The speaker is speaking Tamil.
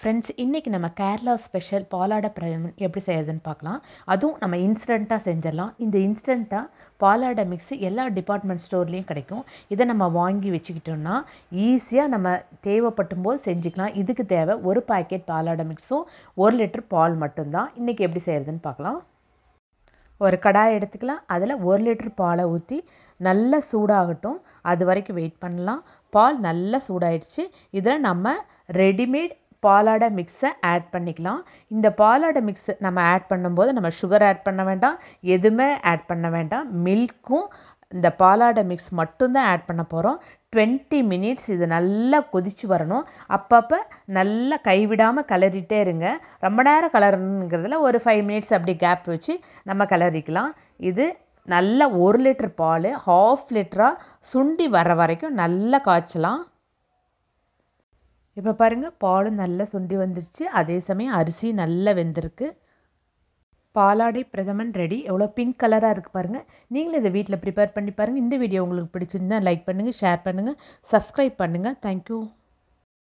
ஃப்ரெண்ட்ஸ் இன்றைக்கி நம்ம கேரளா ஸ்பெஷல் பாலாடை பிரயமன் எப்படி செய்யறதுன்னு பார்க்கலாம் அதுவும் நம்ம இன்ஸ்டண்ட்டாக செஞ்சிடலாம் இந்த இன்ஸ்டண்ட்டாக பாலாடை மிக்ஸு எல்லா டிபார்ட்மெண்ட் ஸ்டோர்லேயும் கிடைக்கும் இதை நம்ம வாங்கி வச்சுக்கிட்டோம்னா ஈஸியாக நம்ம தேவைப்பட்டும் போது செஞ்சுக்கலாம் இதுக்கு தேவை ஒரு பேக்கெட் பாலாடை மிக்ஸும் ஒரு லிட்டர் பால் மட்டும்தான் இன்றைக்கி எப்படி செய்கிறதுன்னு பார்க்கலாம் ஒரு கடாய் எடுத்துக்கலாம் அதில் ஒரு லிட்டர் பாலை ஊற்றி நல்லா சூடாகட்டும் அது வரைக்கும் வெயிட் பண்ணலாம் பால் நல்லா சூடாயிடுச்சு இதில் நம்ம ரெடிமேட் பாலாடை மிக்ஸை ஆட் பண்ணிக்கலாம் இந்த பாலாடை மிக்ஸ் நம்ம ஆட் பண்ணும்போது நம்ம சுகர் ஆட் பண்ண வேண்டாம் எதுவுமே ஆட் பண்ண வேண்டாம் மில்க்கும் இந்த பாலாடை மிக்ஸ் மட்டும்தான் ஆட் பண்ண போகிறோம் டுவெண்ட்டி மினிட்ஸ் இது நல்லா கொதித்து வரணும் அப்பப்போ நல்லா கைவிடாமல் கலரிட்டே இருங்க ரொம்ப நேரம் கலரணுங்கிறதுல ஒரு ஃபைவ் மினிட்ஸ் அப்படி கேப் வச்சு நம்ம கலரிக்கலாம் இது நல்லா ஒரு லிட்டர் பால் ஹாஃப் லிட்டராக சுண்டி வர வரைக்கும் நல்லா காய்ச்சலாம் இப்போ பாருங்கள் பாலும் நல்லா சுண்டி வந்துடுச்சு அதே சமயம் அரிசி நல்லா வெந்திருக்கு பாலாடை பிரதமன் ரெடி எவ்வளோ பிங்க் கலராக இருக்குது பாருங்கள் நீங்களும் இதை வீட்டில் ப்ரிப்பேர் பண்ணி பாருங்கள் இந்த வீடியோ உங்களுக்கு பிடிச்சிருந்தால் லைக் பண்ணுங்கள் ஷேர் பண்ணுங்கள் சப்ஸ்கிரைப் பண்ணுங்கள் தேங்க்யூ